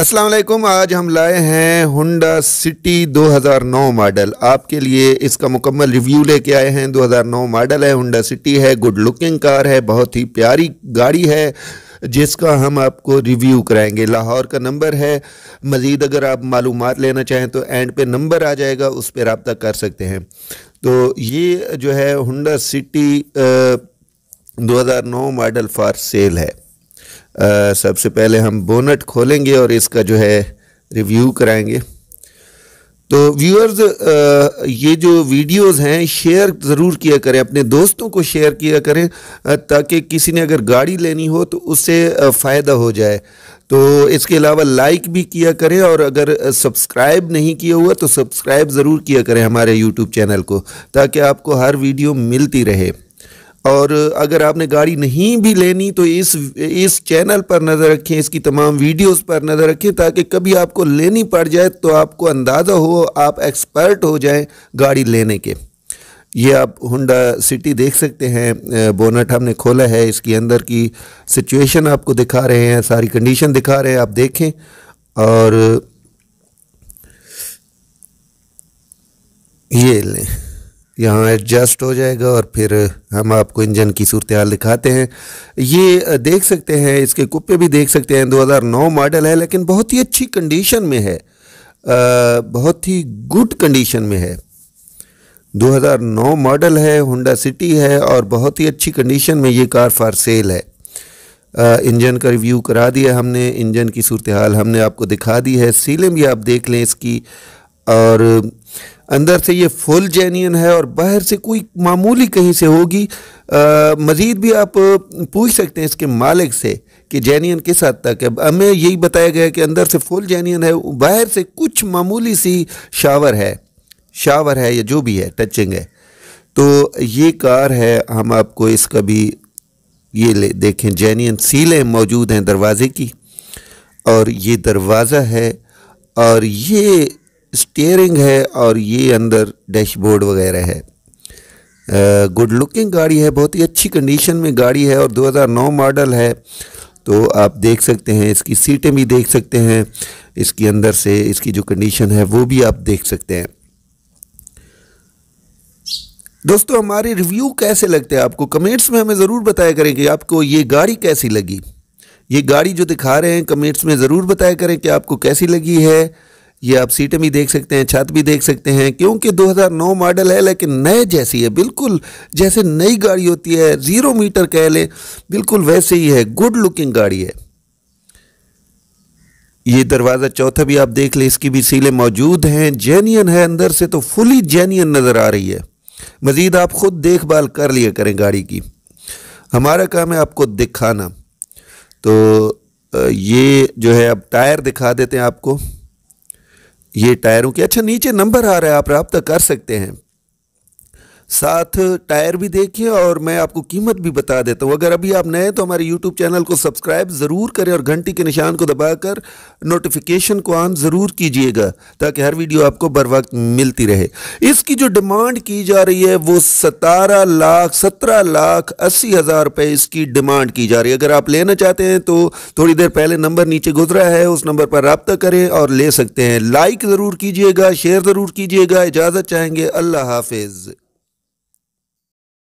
अस्सलाम वालेकुम आज हम लाए हैं होंडा सिटी 2009 मॉडल आपके लिए इसका मुकम्मल रिव्यू लेके आए हैं 2009 मॉडल है होंडा सिटी है गुड लुकिंग कार है बहुत ही प्यारी गाड़ी है जिसका हम आपको रिव्यू कराएंगे लाहौर का नंबर है मज़ीद अगर आप मालूम लेना चाहें तो एंड पे नंबर आ जाएगा उस पर रबता कर सकते हैं तो ये जो है होंडा सिटी दो मॉडल फ़ार सेल है सबसे पहले हम बोनट खोलेंगे और इसका जो है रिव्यू कराएंगे तो व्यूअर्स ये जो वीडियोस हैं शेयर ज़रूर किया करें अपने दोस्तों को शेयर किया करें ताकि किसी ने अगर गाड़ी लेनी हो तो उससे फ़ायदा हो जाए तो इसके अलावा लाइक भी किया करें और अगर सब्सक्राइब नहीं किया हुआ तो सब्सक्राइब ज़रूर किया करें हमारे यूट्यूब चैनल को ताकि आपको हर वीडियो मिलती रहे और अगर आपने गाड़ी नहीं भी लेनी तो इस इस चैनल पर नज़र रखें इसकी तमाम वीडियोस पर नज़र रखें ताकि कभी आपको लेनी पड़ जाए तो आपको अंदाज़ा हो आप एक्सपर्ट हो जाएं गाड़ी लेने के ये आप हुडा सिटी देख सकते हैं बोनट हमने खोला है इसके अंदर की सिचुएशन आपको दिखा रहे हैं सारी कंडीशन दिखा रहे हैं आप देखें और ये लें यहाँ एडजस्ट हो जाएगा और फिर हम आपको इंजन की सूरत हाल दिखाते हैं ये देख सकते हैं इसके कुप्पे भी देख सकते हैं 2009 मॉडल है लेकिन बहुत ही अच्छी कंडीशन में है आ, बहुत ही गुड कंडीशन में है 2009 मॉडल है होंडा सिटी है और बहुत ही अच्छी कंडीशन में ये कार फॉर सेल है आ, इंजन का रिव्यू करा दिया हमने इंजन की सूरत हाल हमने आपको दिखा दी है सीलें भी आप देख लें इसकी और अंदर से ये फुल जेन्यन है और बाहर से कोई मामूली कहीं से होगी मज़ीद भी आप पूछ सकते हैं इसके मालिक से कि जेन्यन किस हद तक है हमें यही बताया गया कि अंदर से फुल जेन्यन है बाहर से कुछ मामूली सी शावर है शावर है या जो भी है टचिंग है तो ये कार है हम आपको इसका भी ये ले देखें जेन्यन सीलें मौजूद हैं दरवाज़े की और ये दरवाज़ा है और ये स्टीयरिंग है और ये अंदर डैशबोर्ड वगैरह है गुड लुकिंग गाड़ी है बहुत ही अच्छी कंडीशन में गाड़ी है और 2009 मॉडल है तो आप देख सकते हैं इसकी सीटें भी देख सकते हैं इसके अंदर से इसकी जो कंडीशन है वो भी आप देख सकते हैं दोस्तों हमारे रिव्यू कैसे लगते हैं आपको कमेंट्स में हमें ज़रूर बताया करें कि आपको ये गाड़ी कैसी लगी ये गाड़ी जो दिखा रहे हैं कमेंट्स में ज़रूर बताया करें कि आपको कैसी लगी है ये आप सीटें भी देख सकते हैं छत भी देख सकते हैं क्योंकि 2009 मॉडल है लेकिन नए जैसी है बिल्कुल जैसे नई गाड़ी होती है ज़ीरो मीटर कह लें बिल्कुल वैसे ही है गुड लुकिंग गाड़ी है ये दरवाज़ा चौथा भी आप देख लें इसकी भी सीलें मौजूद हैं जेन्यन है अंदर से तो फुली जेन्यन नज़र आ रही है मज़ीद आप ख़ुद देखभाल कर लिया करें गाड़ी की हमारा काम है आपको दिखाना तो ये जो है अब टायर दिखा देते हैं आपको ये टायरों के अच्छा नीचे नंबर आ रहा है आप रबता कर सकते हैं साथ टायर भी देखिए और मैं आपको कीमत भी बता देता हूँ अगर अभी आप नए हैं तो हमारे यूट्यूब चैनल को सब्सक्राइब ज़रूर करें और घंटी के निशान को दबाकर नोटिफिकेशन को ऑन ज़रूर कीजिएगा ताकि हर वीडियो आपको बर वक्त मिलती रहे इसकी जो डिमांड की जा रही है वो सतारह लाख सत्रह लाख अस्सी हज़ार रुपये इसकी डिमांड की जा रही है अगर आप लेना चाहते हैं तो थोड़ी देर पहले नंबर नीचे गुजरा है उस नंबर पर रबता करें और ले सकते हैं लाइक ज़रूर कीजिएगा शेयर ज़रूर कीजिएगा इजाज़त चाहेंगे अल्लाह हाफिज़